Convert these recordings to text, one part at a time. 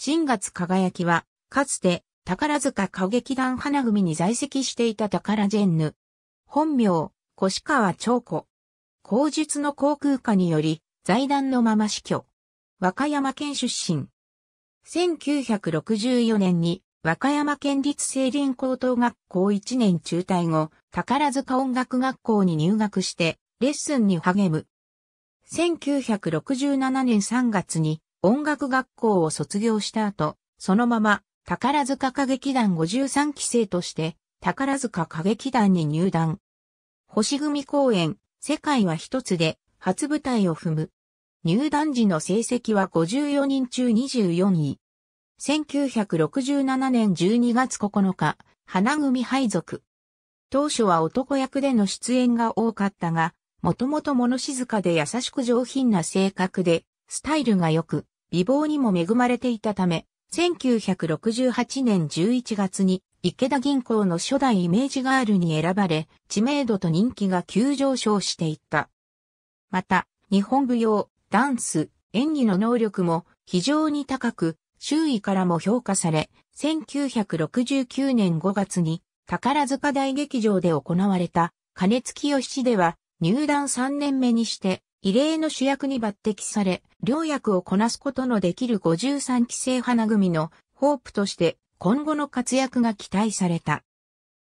新月輝きは、かつて、宝塚歌劇団花組に在籍していた宝ジェンヌ。本名、越川長子。口述の航空化により、財団のまま死去。和歌山県出身。1964年に、和歌山県立青林高等学校1年中退後、宝塚音楽学校に入学して、レッスンに励む。1967年3月に、音楽学校を卒業した後、そのまま宝塚歌劇団53期生として宝塚歌劇団に入団。星組公演、世界は一つで初舞台を踏む。入団時の成績は54人中24位。1967年12月9日、花組配属。当初は男役での出演が多かったが、もともと物静かで優しく上品な性格で、スタイルが良く、美貌にも恵まれていたため、1968年11月に池田銀行の初代イメージガールに選ばれ、知名度と人気が急上昇していった。また、日本舞踊、ダンス、演技の能力も非常に高く、周囲からも評価され、1969年5月に宝塚大劇場で行われた、金月吉では入団3年目にして異例の主役に抜擢され、両役をこなすことのできる53期生花組のホープとして今後の活躍が期待された。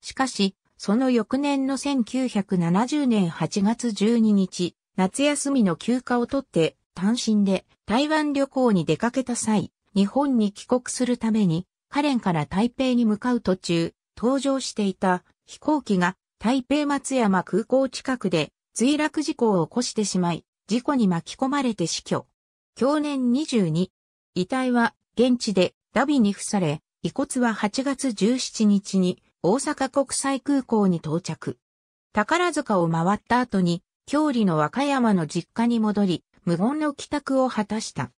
しかし、その翌年の1970年8月12日、夏休みの休暇を取って単身で台湾旅行に出かけた際、日本に帰国するために、カレンから台北に向かう途中、搭乗していた飛行機が台北松山空港近くで墜落事故を起こしてしまい、事故に巻き込まれて死去。去年22、遺体は現地でダビに付され、遺骨は8月17日に大阪国際空港に到着。宝塚を回った後に、郷里の和歌山の実家に戻り、無言の帰宅を果たした。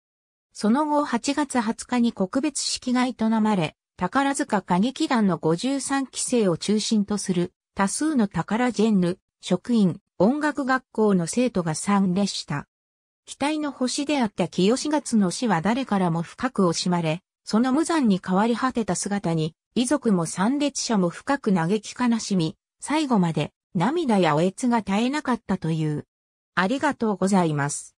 その後8月20日に告別式が営まれ、宝塚歌劇団の53期生を中心とする多数の宝ジェンヌ、職員、音楽学校の生徒が参列した。期待の星であった清月の死は誰からも深く惜しまれ、その無残に変わり果てた姿に、遺族も参列者も深く嘆き悲しみ、最後まで涙やおえつが絶えなかったという。ありがとうございます。